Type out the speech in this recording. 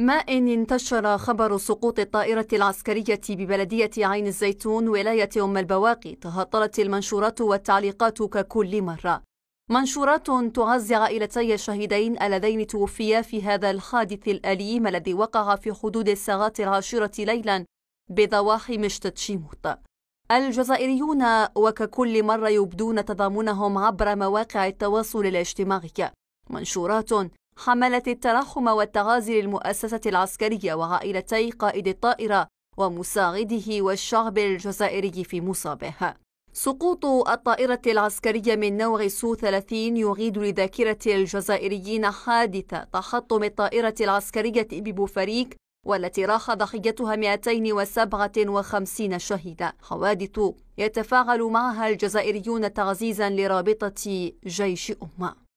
ما إن انتشر خبر سقوط الطائرة العسكرية ببلدية عين الزيتون ولاية أم البواقي تهطلت المنشورات والتعليقات ككل مرة منشورات تعزي عائلتي الشهيدين اللذين توفيا في هذا الحادث الأليم الذي وقع في حدود الساعات العاشرة ليلا بضواحي مشتت شيموت الجزائريون وككل مرة يبدون تضامنهم عبر مواقع التواصل الاجتماعي منشورات حملت الترحم والتغازي للمؤسسة العسكرية وعائلتي قائد الطائرة ومساعده والشعب الجزائري في مصابه سقوط الطائرة العسكرية من نوع سو 30 يعيد لذاكرة الجزائريين حادث تحطم الطائرة العسكرية ببوفريك والتي راح ضحيتها 257 شهيدا حوادث يتفاعل معها الجزائريون تعزيزا لرابطة جيش أمة